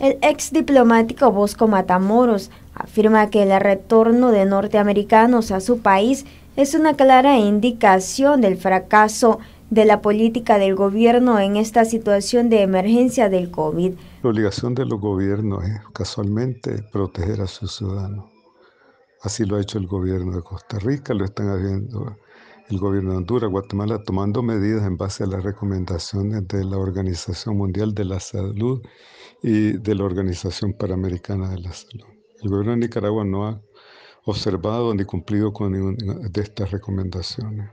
El ex diplomático Bosco Matamoros afirma que el retorno de norteamericanos a su país es una clara indicación del fracaso de la política del gobierno en esta situación de emergencia del COVID. La obligación de los gobiernos es casualmente proteger a sus ciudadanos. Así lo ha hecho el gobierno de Costa Rica, lo están haciendo el gobierno de Honduras, Guatemala, tomando medidas en base a las recomendaciones de la Organización Mundial de la Salud y de la Organización Panamericana de la Salud. El gobierno de Nicaragua no ha observado ni cumplido con ninguna de estas recomendaciones.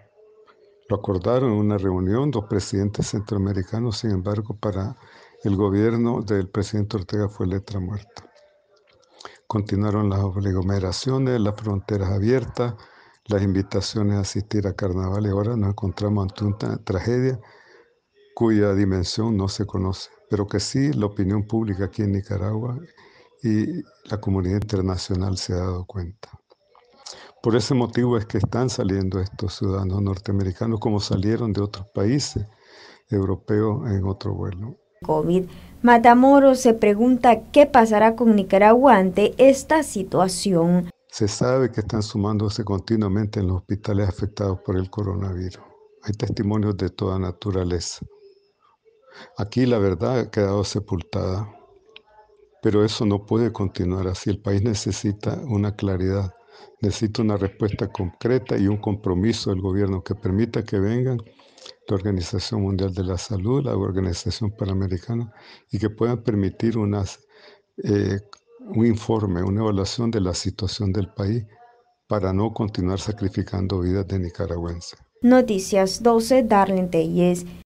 Lo acordaron en una reunión dos presidentes centroamericanos, sin embargo, para el gobierno del presidente Ortega fue letra muerta. Continuaron las aglomeraciones, las fronteras abiertas, las invitaciones a asistir a carnavales, ahora nos encontramos ante una tragedia cuya dimensión no se conoce, pero que sí la opinión pública aquí en Nicaragua y la comunidad internacional se ha dado cuenta. Por ese motivo es que están saliendo estos ciudadanos norteamericanos como salieron de otros países europeos en otro vuelo. COVID. Matamoros se pregunta qué pasará con Nicaragua ante esta situación. Se sabe que están sumándose continuamente en los hospitales afectados por el coronavirus. Hay testimonios de toda naturaleza. Aquí la verdad ha quedado sepultada, pero eso no puede continuar así. El país necesita una claridad, necesita una respuesta concreta y un compromiso del gobierno que permita que vengan la Organización Mundial de la Salud, la Organización Panamericana, y que puedan permitir eh, un informe, una evaluación de la situación del país para no continuar sacrificando vidas de nicaragüenses. Noticias 12, Darlene